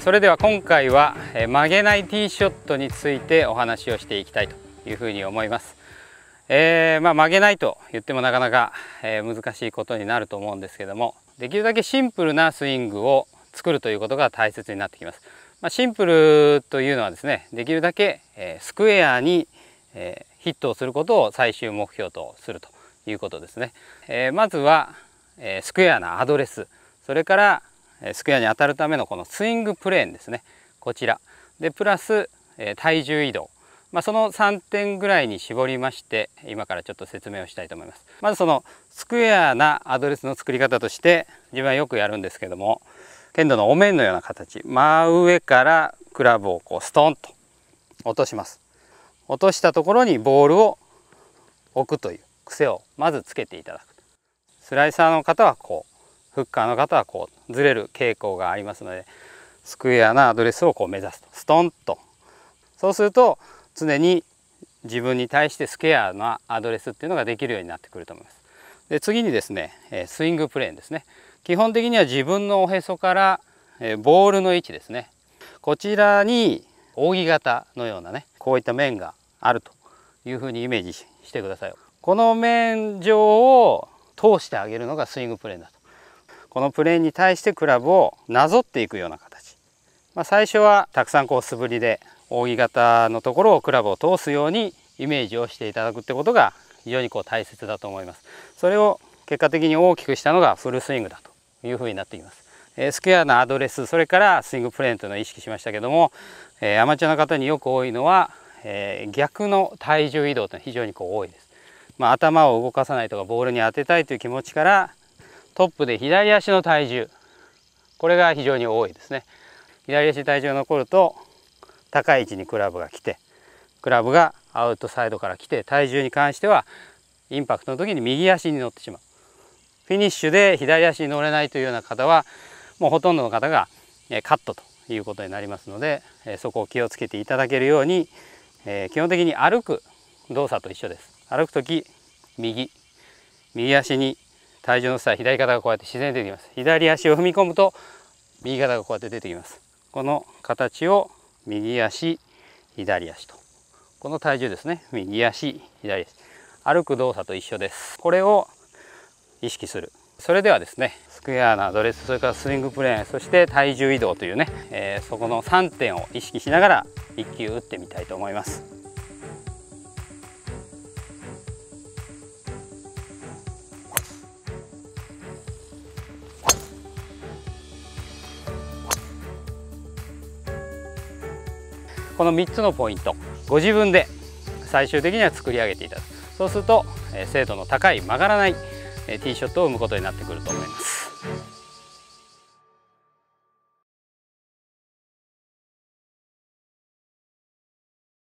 それでは今回は曲げないティーショットについてお話をしていきたいというふうに思います、えー、まあ、曲げないと言ってもなかなか、え難しいことになると思うんですけどもできるだけシンプルなスイングを作るということが大切になってきます、まあ、シンプルというのはですねできるだけ、えスクエアに、えヒットをすることを最終目標とするということですね、えー、まずは、えスクエアなアドレスそれからスクエアに当たるためのこのスイングプレーンですねこちらでプラス、え体重移動、まあ、その3点ぐらいに絞りまして今からちょっと説明をしたいと思いますまずそのスクエアなアドレスの作り方として自分はよくやるんですけども剣道のお面のような形真上からクラブをこうストンと落とします落としたところにボールを置くという癖をまずつけていただくスライサーの方はこうフッカーの方はこうずれる傾向がありますのでスクエアなアドレスをこう目指すとストンとそうすると常に自分に対してスケアなアドレスっていうのができるようになってくると思います。で次にですねスイングプレーンですね基本的には自分のおへそからボールの位置ですねこちらに扇形のようなねこういった面があるというふうにイメージしてくださいこの面上を通してあげるのがスイングプレーンだとこのプレーンに対してクラブをなぞっていくような形、まあ、最初はたくさんこう素振りで扇形のところをクラブを通すようにイメージをしていただくってことが非常にこう大切だと思いますそれを結果的に大きくしたのがフルスイングだというふうになっていますえスクエアのアドレスそれからスイングプレーンというのを意識しましたけども、えアマチュアの方によく多いのは、え逆の体重移動というのは非常にこう多いです、まあ、頭を動かさないとかボールに当てたいという気持ちからトップで左足の体重これが非常に多いですね左足体重が残ると高い位置にクラブが来てクラブがアウトサイドから来て体重に関してはインパクトの時に右足に乗ってしまうフィニッシュで左足に乗れないというような方はもうほとんどの方がカットということになりますのでそこを気をつけていただけるように基本的に歩く動作と一緒です歩く時右右足に体重の際左肩がこうやって自然に出てきます左足を踏み込むと右肩がこうやって出てきますこの形を右足左足とこの体重ですね右足左足歩く動作と一緒ですこれを意識するそれではですねスクエアなドレスそれからスイングプレーンそして体重移動というね、えー、そこの3点を意識しながら1球打ってみたいと思いますこの3つのポイントご自分で最終的には作り上げていただくそうすると精度の高い曲がらないティーショットを生むことになってくると思います。